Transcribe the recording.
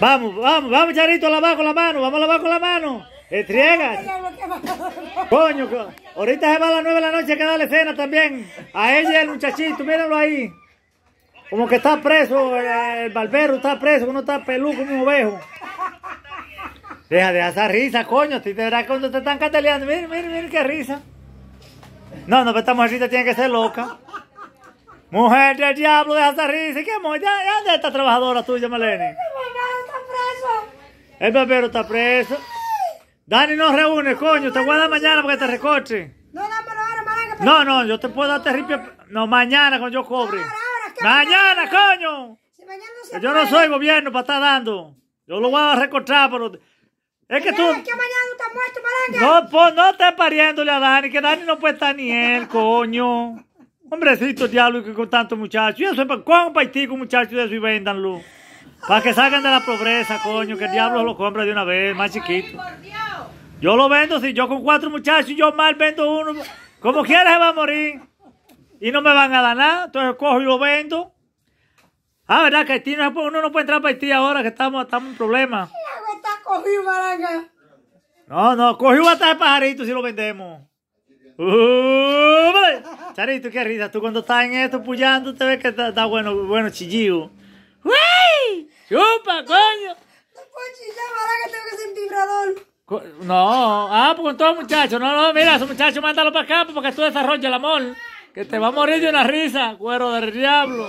Vamos, vamos, vamos, Charito, a con la mano, vamos a lavar con la mano. Estriega. Coño, ahorita se va a las 9 de la noche que la cena también. A ella el muchachito, míralo ahí. Como que está preso, el barbero está preso, uno está peludo como un ovejo. Deja de hacer risa, coño, te verás cuando te están cataleando. Miren, miren, miren qué risa. No, no, pero esta mujercita tiene que ser loca. Mujer del diablo, deja esa risa. ¿Qué mujer, ¿Ya, dónde trabajadora tuya, Malene? El barbero está preso. Dani, no reúne, coño. Te voy a dar mañana porque te recorte. No, no, yo te puedo darte ripio. No, mañana cuando yo cobre. mañana, coño. yo no soy gobierno para estar dando. Yo lo voy a recortar, pero. Es que tú. No, pues, no estés pariéndole a Dani, que Dani no puede estar ni él, coño. Hombrecito diablo que con tanto muchachos Yo soy para. ¿Cuán muchachos de eso y véndanlo? Para que salgan de la pobreza, coño, que el diablo lo compra de una vez, más chiquito. Yo lo vendo, si yo con cuatro muchachos, yo mal vendo uno. Como quiera se va a morir. Y no me van a dar nada, entonces cojo y lo vendo. Ah, ¿verdad? Que Haití no, uno no puede entrar para ti ahora que estamos, estamos en problema. No, no, cogió hasta el pajarito si lo vendemos. Uh, Charito, qué risa. Tú cuando estás en esto puyando, te ves que está, bueno, bueno, chillido. ¡Chupa, coño! No puedo chillar, que tengo que ser un vibrador. No, ah, pues con todos muchacho. muchachos. No, no, mira, esos muchachos, mándalo pues, para acá porque tú desarrollas el amor. Que te va a morir de una risa, cuero del diablo.